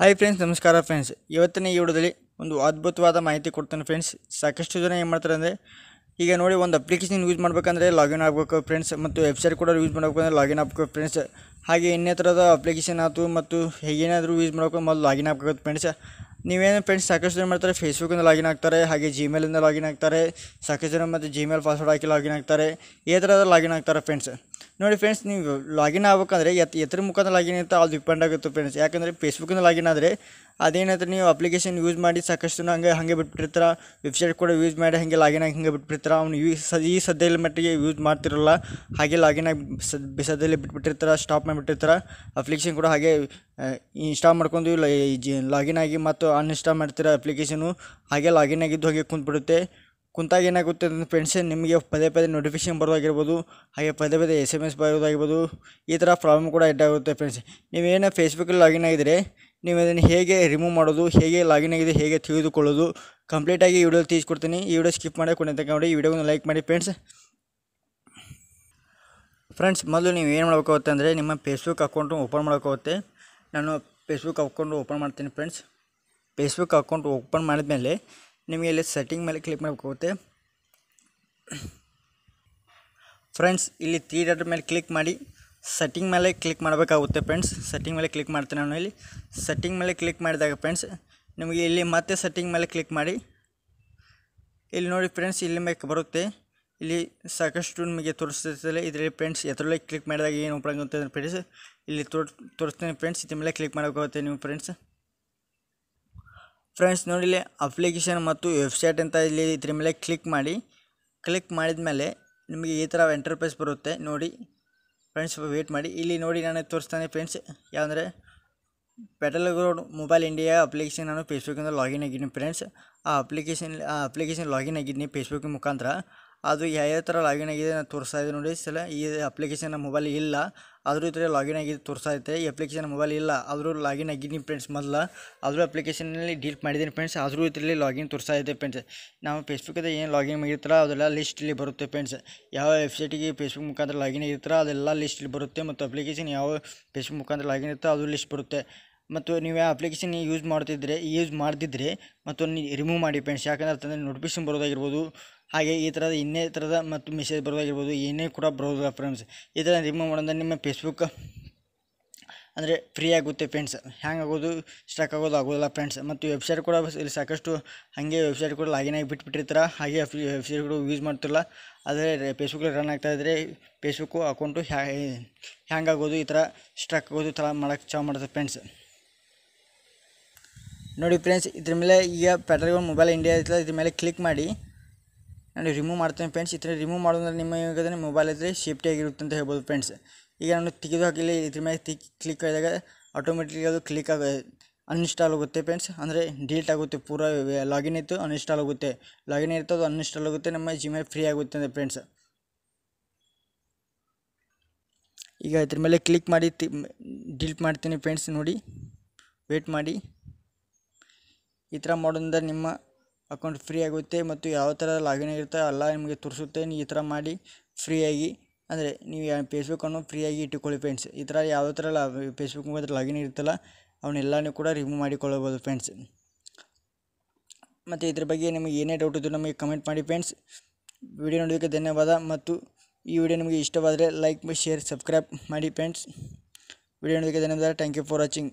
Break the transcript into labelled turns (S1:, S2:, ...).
S1: hi friends ನಮಸ್ಕಾರ friends ಇವತ್ತಿನ ಈ ವಿಡಿಯೋದಲ್ಲಿ ಒಂದು ಅದ್ಭುತವಾದ ಮಾಹಿತಿ ಕೊಡ್ತಾನೆ ಫ್ರೆಂಡ್ಸ್ ಸಾಕಷ್ಟು ಜನ ಏನು ಮಾಡ್ತಾರೆ ಅಂದರೆ ಈಗ ನೋಡಿ ಒಂದು ಅಪ್ಲಿಕೇಶನ್ ಯೂಸ್ ಮಾಡಬೇಕಂದ್ರೆ ಲಾಗಿನ್ ಆಗಬೇಕು ಫ್ರೆಂಡ್ಸ್ ಮತ್ತು ವೆಬ್ಸೈಟ್ ಕೂಡ ಯೂಸ್ ಅಂದರೆ ಲಾಗಿನ್ ಆಗಬೇಕು ಫ್ರೆಂಡ್ಸ್ ಹಾಗೆ ಇನ್ನೇ ಥರದ ಅಪ್ಲಿಕೇಶನ್ ಆಯಿತು ಮತ್ತು ಹೇಗೇನಾದರೂ ಯೂಸ್ ಮಾಡಬೇಕು ಮೊದಲು ಲಾಗಿನ್ ಆಗಬೇಕು ಫ್ರೆಂಡ್ಸ್ ನೀವೇನು ಫ್ರೆಂಡ್ಸ್ ಸಾಕಷ್ಟು ಜನ ಮಾಡ್ತಾರೆ ಫೇಸ್ಬುಕ್ಕಿಂದ ಲಾಗಿನ್ ಆಗ್ತಾರೆ ಹಾಗೆ ಜಿಮೇಲಿಂದ ಲಾಗಿನ್ ಆಗ್ತಾರೆ ಸಾಕಷ್ಟು ಜನ ಮತ್ತು ಜಿಮೇಲ್ ಪಾಸ್ವರ್ಡ್ ಹಾಕಿ ಲಾಗಿನ್ ಆಗ್ತಾರೆ ಈ ಥರದ ಲಾಗಿನ್ ಆಗ್ತಾರೆ ಫ್ರೆಂಡ್ಸ್ ನೋಡಿ ಫ್ರೆಂಡ್ಸ್ ನೀವು ಲಾಗಿನ್ ಆಗ್ಬೇಕಂದ್ರೆ ಎತ್ ಎತ್ತರ ಮುಖಾಂತರ ಲಾಗಿನ್ ಅಂತ ಅದು ಡಿಪೆಂಡ್ ಆಗುತ್ತೆ ಫ್ರೆಂಡ್ಸ್ ಯಾಕಂದರೆ ಫೇಸ್ಬುಕ್ಕಿಂದ ಲಾಗಿನ್ ಆದರೆ ಅದೇನಾದ್ರೆ ನೀವು ಅಪ್ಲಿಕೇಶನ್ ಯೂಸ್ ಮಾಡಿ ಸಾಕಷ್ಟು ಹಂಗೆ ಹಾಗೆ ಬಿಟ್ಬಿಟ್ಟಿರ್ತಾರೆ ವೆಬ್ಸೈಟ್ ಕೂಡ ಯೂಸ್ ಮಾಡಿ ಹಾಗೆ ಲಾಗಿನ್ ಆಗಿ ಹಿಂಗೆ ಬಿಟ್ಬಿಟ್ಟಿರ್ತಾರೆ ಅವ್ನು ಸದ ಈ ಸದ್ಯದ ಮಟ್ಟಿಗೆ ಯೂಸ್ ಮಾಡ್ತಿರಲ್ಲ ಹಾಗೆ ಲಾಗಿನ್ ಆಗಿ ಸದ್ಯದಲ್ಲಿ ಬಿಟ್ಬಿಟ್ಟಿರ್ತಾರೆ ಸ್ಟಾಪ್ ಮಾಡಿಬಿಟ್ಟಿರ್ತಾರೆ ಅಪ್ಲಿಕೇಶನ್ ಕೂಡ ಹಾಗೆ ಇನ್ಸ್ಟಾಲ್ ಮಾಡ್ಕೊಂಡು ಲಾಗಿನ್ ಆಗಿ ಮತ್ತು ಅನ್ಇನ್ಸ್ಟಾಲ್ ಮಾಡ್ತಿರೋ ಅಪ್ಲಿಕೇಶನು ಹಾಗೆ ಲಾಗಿನ್ ಆಗಿದ್ದು ಹಾಗೆ ಕುಂತ್ಬಿಡುತ್ತೆ ಕುಂತಾಗ ಏನಾಗುತ್ತೆ ಅಂದರೆ ಫ್ರೆಂಡ್ಸ್ ನಿಮಗೆ ಪದೇ ಪದೇ ನೋಟಿಫಿಕೇಶನ್ ಬರೋದಾಗಿರ್ಬೋದು ಹಾಗೆ ಪದೇ ಪದೇ ಎಸ್ ಎಮ್ ಎಸ್ ಬರೋದಾಗಿರ್ಬೋದು ಈ ಥರ ಪ್ರಾಬ್ಲಮ್ ಕೂಡ ಎಡ್ಡಾಗುತ್ತೆ ಫ್ರೆಂಡ್ಸ್ ನೀವೇನೋ ಫೇಸ್ಬುಕ್ಕಲ್ಲಿ ಲಾಗಿನ್ ಆಗಿದರೆ ನೀವು ಅದನ್ನು ಹೇಗೆ ರಿಮೂವ್ ಮಾಡೋದು ಹೇಗೆ ಲಾಗಿನ್ ಆಗಿದೆ ಹೇಗೆ ತಿಳಿದುಕೊಳ್ಳೋದು ಕಂಪ್ಲೀಟಾಗಿ ಈ ವಿಡಿಯೋ ತೀಸ್ಕೊಡ್ತೀನಿ ಈ ವಿಡಿಯೋ ಸ್ಕಿಪ್ ಮಾಡಿ ಕೊನೆ ತನಕ ನೋಡಿ ಈ ವಿಡಿಯೋವನ್ನು ಲೈಕ್ ಮಾಡಿ ಫ್ರೆಂಡ್ಸ್ ಫ್ರೆಂಡ್ಸ್ ಮೊದಲು ನೀವು ಏನು ಮಾಡ್ಬೇಕಾಗುತ್ತೆ ಅಂದರೆ ನಿಮ್ಮ ಫೇಸ್ಬುಕ್ ಅಕೌಂಟು ಓಪನ್ ಮಾಡೋಕ್ಕಾಗುತ್ತೆ ನಾನು ಫೇಸ್ಬುಕ್ ಅಕೌಂಟ್ ಓಪನ್ ಮಾಡ್ತೀನಿ ಫ್ರೆಂಡ್ಸ್ ಫೇಸ್ಬುಕ್ ಅಕೌಂಟ್ ಓಪನ್ ಮಾಡಿದ್ಮೇಲೆ ನಿಮಗೆ ಇಲ್ಲಿ ಸೆಟ್ಟಿಂಗ್ ಮೇಲೆ ಕ್ಲಿಕ್ ಮಾಡಬೇಕಾಗುತ್ತೆ ಫ್ರೆಂಡ್ಸ್ ಇಲ್ಲಿ ಥಿಯೇಟರ್ ಮೇಲೆ ಕ್ಲಿಕ್ ಮಾಡಿ ಸೆಟ್ಟಿಂಗ್ ಮೇಲೆ ಕ್ಲಿಕ್ ಮಾಡಬೇಕಾಗುತ್ತೆ ಫ್ರೆಂಡ್ಸ್ ಸೆಟ್ಟಿಂಗ್ ಮೇಲೆ ಕ್ಲಿಕ್ ಮಾಡ್ತೇನೆ ನಾನು ಇಲ್ಲಿ ಸೆಟ್ಟಿಂಗ್ ಮೇಲೆ ಕ್ಲಿಕ್ ಮಾಡಿದಾಗ ಫ್ರೆಂಡ್ಸ್ ನಿಮಗೆ ಇಲ್ಲಿ ಮತ್ತೆ ಸೆಟ್ಟಿಂಗ್ ಮೇಲೆ ಕ್ಲಿಕ್ ಮಾಡಿ ಇಲ್ಲಿ ನೋಡಿ ಫ್ರೆಂಡ್ಸ್ ಇಲ್ಲಿ ಮೇಲೆ ಬರುತ್ತೆ ಇಲ್ಲಿ ಸಾಕಷ್ಟು ನಿಮಗೆ ತೋರಿಸ್ತಿರ್ತದೆ ಇದರಲ್ಲಿ ಫ್ರೆಂಡ್ಸ್ ಎದುರಲ್ಲಿ ಕ್ಲಿಕ್ ಮಾಡಿದಾಗ ಏನು ಉಪಯೋಗ ಆಗುತ್ತೆ ಫ್ರೆಂಡ್ಸ್ ಇಲ್ಲಿ ತೋರ್ ತೋರಿಸ್ತೀನಿ ಫ್ರೆಂಡ್ಸ್ ಇದ್ರ ಮೇಲೆ ಕ್ಲಿಕ್ ಮಾಡಬೇಕಾಗುತ್ತೆ ನಿಮ್ಮ ಫ್ರೆಂಡ್ಸ್ ಫ್ರೆಂಡ್ಸ್ ನೋಡಿಲ್ಲಿ ಅಪ್ಲಿಕೇಶನ್ ಮತ್ತು ವೆಬ್ಸೈಟ್ ಅಂತ ಇಲ್ಲಿ ಇದ್ರ ಮೇಲೆ ಕ್ಲಿಕ್ ಮಾಡಿ ಕ್ಲಿಕ್ ಮಾಡಿದ ಮೇಲೆ ನಿಮಗೆ ಈ ಥರ ಎಂಟರ್ಪ್ರೈಸ್ ಬರುತ್ತೆ ನೋಡಿ ಫ್ರೆಂಡ್ಸ್ ವೇಟ್ ಮಾಡಿ ಇಲ್ಲಿ ನೋಡಿ ನಾನು ತೋರಿಸ್ತಾನೆ ಫ್ರೆಂಡ್ಸ್ ಯಾವಂದರೆ petal road mobile India application ನಾನು ಫೇಸ್ಬುಕ್ಕಿಂದ ಲಾಗಿನ್ ಆಗಿದ್ದೀನಿ ಫ್ರೆಂಡ್ಸ್ ಆ ಅಪ್ಲಿಕೇಶನ್ ಆ ಅಪ್ಲಿಕೇಶನ್ ಲಾಗಿನ್ ಆಗಿದ್ದೀನಿ ಫೇಸ್ಬುಕ್ ಮುಖಾಂತರ ಅದು ಯಾವ್ಯಾವ ಥರ ಲಾಗಿನ್ ಆಗಿದೆ ನಾನು ತೋರಿಸ್ತಾ ಇದ್ದೀನಿ ನೋಡಿ ಸಲ ಈ ಅಪ್ಲಿಕೇಶನ್ ಮೊಬೈಲ್ ಇಲ್ಲ ಆದರೂ ಈ ಲಾಗಿನ್ ಆಗಿದ್ದು ತೋರಿಸೈತೆ ಈ ಅಪ್ಲಿಕೇಶನ್ ಮೊಬೈಲ್ ಇಲ್ಲ ಆದರೂ ಲಾಗಿನ್ ಆಗಿದ್ದೀನಿ ಫ್ರೆಂಡ್ಸ್ ಮೊದಲು ಆದರೂ ಅಪ್ಲಿಕೇಶನಲ್ಲಿ ಡಿಲೀಟ್ ಮಾಡಿದ್ದೀನಿ ಫ್ರೆಂಡ್ಸ್ ಆದರೂ ಇದರಲ್ಲಿ ಲಾಗಿನ್ ತೋರಿಸೈತೆ ಫ್ರೆಂಡ್ಸ್ ನಾವು ಫೇಸ್ಬುಕ್ದ ಏನು ಲಾಗಿನ್ ಆಗಿರ್ತಾರೆ ಅದೆಲ್ಲ ಲಿಸ್ಟಲ್ಲಿ ಬರುತ್ತೆ ಫ್ರೆಂಡ್ಸ್ ಯಾವ ವೆಬ್ಸೈಟಿಗೆ ಫೇಸ್ಬುಕ್ ಮುಖಾಂತರ ಲಾಗಿನ್ ಆಗಿರ್ತಾರ ಅದೆಲ್ಲ ಲಿಸ್ಟಲ್ಲಿ ಬರುತ್ತೆ ಮತ್ತು ಅಪ್ಲಿಕೇಶನ್ ಯಾವ ಫೇಸ್ಬುಕ್ ಮುಖಾಂತರ ಲಾಗಿನ್ ಇರುತ್ತೋ ಅದು ಲಿಸ್ಟ್ ಬರುತ್ತೆ ಮತ್ತು ನೀವು ಯಾವ ಅಪ್ಲಿಕೇಶನ್ ಯೂಸ್ ಮಾಡ್ತಿದ್ರೆ ಯೂಸ್ ಮಾಡ್ತಿದ್ರೆ ಮತ್ತು ರಿಮೂವ್ ಮಾಡಿ ಫ್ರೆಂಡ್ಸ್ ಯಾಕಂದ್ರೆ ಅಂತಂದರೆ ನೋಟಿಫಿಕೇಶನ್ ಬರೋದಾಗಿರ್ಬೋದು ಹಾಗೆ ಈ ಥರದ ಇನ್ನೇ ಥರದ ಮತ್ತು ಮೆಸೇಜ್ ಬರೋದಾಗಿರ್ಬೋದು ಏನೇ ಕೂಡ ಬರೋದಿಲ್ಲ ಫ್ರೆಂಡ್ಸ್ ಈ ಥರ ರಿಮೂವ್ ಮಾಡೋದ್ರೆ ನಿಮ್ಮ ಫೇಸ್ಬುಕ್ ಅಂದರೆ ಫ್ರೀ ಆಗುತ್ತೆ ಫ್ರೆಂಡ್ಸ್ ಹ್ಯಾಂಗ್ ಆಗೋದು ಸ್ಟ್ರಕ್ ಆಗೋದು ಆಗೋದಿಲ್ಲ ಫ್ರೆಂಡ್ಸ್ ಮತ್ತು ವೆಬ್ಸೈಟ್ ಕೂಡ ಇಲ್ಲಿ ಸಾಕಷ್ಟು ಹಾಗೆ ವೆಬ್ಸೈಟ್ ಕೂಡ ಲಾಗಿನ್ ಆಗಿ ಬಿಟ್ಬಿಟ್ಟಿರ್ತಾರೆ ಹಾಗೆ ವೆಬ್ಸೈಟ್ಗಳು ವೆಬ್ಸೈಟ್ ಕೂಡ ಯೂಸ್ ಮಾಡ್ತಿರಲ್ಲ ಆದರೆ ಫೇಸ್ಬುಕ್ ರನ್ ಆಗ್ತಾ ಇದ್ದರೆ ಫೇಸ್ಬುಕ್ಕು ಅಕೌಂಟು ಹ್ಯಾಂಗ್ ಆಗೋದು ಈ ಥರ ಸ್ಟ್ರಕ್ ಆಗೋದು ಥರ ಮಾಡೋಕ್ಕೆ ಚಾವ್ ಮಾಡುತ್ತೆ ಫ್ರೆಂಡ್ಸ್ ನೋಡಿ ಫ್ರೆಂಡ್ಸ್ ಇದ್ರ ಮೇಲೆ ಈಗ ಪೆಟ್ರೋಲ್ ಮೊಬೈಲ್ ಇಂಡಿಯಾ ಇರ್ತದೆ ಇದ್ರ ಮೇಲೆ ಕ್ಲಿಕ್ ಮಾಡಿ ನಾನು ರಿಮೂವ್ ಮಾಡ್ತೇನೆ ಫ್ರೆಂಡ್ಸ್ ಈ ಥರ ರಿಮೂವ್ ಮಾಡೋದ್ರೆ ನಿಮ್ಮ ಏನಾಗುತ್ತೆ ಮೊಬೈಲ್ ಇದ್ದರೆ ಸೇಫ್ಟಿ ಆಗಿರುತ್ತೆ ಅಂತ ಹೇಳ್ಬೋದು ಫ್ರೆಂಡ್ಸ್ ಈಗ ನಾನು ತೆಗೆದು ಹಾಕಿಲ್ಲ ಇದ್ರ ಮೇಲೆ ತಿ ಕ್ಲಿಕ್ ಆದಾಗ ಆಟೋಮೆಟಿಕ್ ಅದು ಕ್ಲಿಕ್ ಆಗ ಅನ್ಇನ್ಸ್ಟಾಲ್ ಆಗುತ್ತೆ ಫ್ರೆಂಡ್ಸ್ ಅಂದರೆ ಡಿಲೀಟ್ ಆಗುತ್ತೆ ಪೂರ ಲಾಗಿನ್ ಇತ್ತು ಅನ್ಇನ್ಸ್ಟಾಲ್ ಆಗುತ್ತೆ ಲಾಗಿನ್ ಇತ್ತು ಅದು ಅನ್ಇನ್ಸ್ಟಾಲ್ ಆಗುತ್ತೆ ನಮ್ಮ ಜಿಮೇಲ್ ಫ್ರೀ ಆಗುತ್ತೆ ಅಂದರೆ ಫ್ರೆಂಡ್ಸ್ ಈಗ ಇದ್ರ ಮೇಲೆ ಕ್ಲಿಕ್ ಮಾಡಿ ಡಿಲೀಟ್ ಮಾಡ್ತೀನಿ ಫ್ರೆಂಡ್ಸ್ ನೋಡಿ ವೇಟ್ ಮಾಡಿ ಈ ಥರ ಮಾಡೋದ್ರಿಂದ ನಿಮ್ಮ ಅಕೌಂಟ್ ಫ್ರೀ ಆಗುತ್ತೆ ಮತ್ತು ಯಾವ ಥರ ಲಾಗಿನ್ ಆಗಿರುತ್ತೆ ಎಲ್ಲ ನಿಮಗೆ ತೋರಿಸುತ್ತೆ ನೀವು ಈ ಥರ ಮಾಡಿ ಫ್ರೀಯಾಗಿ ಅಂದರೆ ನೀವು ಯಾವ ಫೇಸ್ಬುಕ್ಕನ್ನು ಫ್ರೀಯಾಗಿ ಇಟ್ಟುಕೊಳ್ಳಿ ಫ್ರೆಂಡ್ಸ್ ಈ ಥರ ಯಾವ ಥರ ಲಾ ಫೇಸ್ಬುಕ್ ಮುಖಾಂತರ ಲಾಗಿನ್ ಇರುತ್ತಲ್ಲ ಅವನ್ನೆಲ್ಲನೂ ಕೂಡ ರಿಮೂವ್ ಮಾಡಿಕೊಳ್ಳಬೋದು ಫ್ರೆಂಡ್ಸ್ ಮತ್ತು ಇದ್ರ ಬಗ್ಗೆ ನಿಮಗೆ ಏನೇ ಡೌಟ್ ಇದ್ದರೂ ನಮಗೆ ಕಮೆಂಟ್ ಮಾಡಿ ಫ್ರೆಂಡ್ಸ್ ವಿಡಿಯೋ ನೋಡೋದಕ್ಕೆ ಧನ್ಯವಾದ ಮತ್ತು ಈ ವಿಡಿಯೋ ನಿಮಗೆ ಇಷ್ಟವಾದರೆ ಲೈಕ್ ಶೇರ್ ಸಬ್ಸ್ಕ್ರೈಬ್ ಮಾಡಿ ಫ್ರೆಂಡ್ಸ್ ವಿಡಿಯೋ ನೋಡೋದಕ್ಕೆ ಧನ್ಯವಾದ ಥ್ಯಾಂಕ್ ಯು ಫಾರ್ ವಾಚಿಂಗ್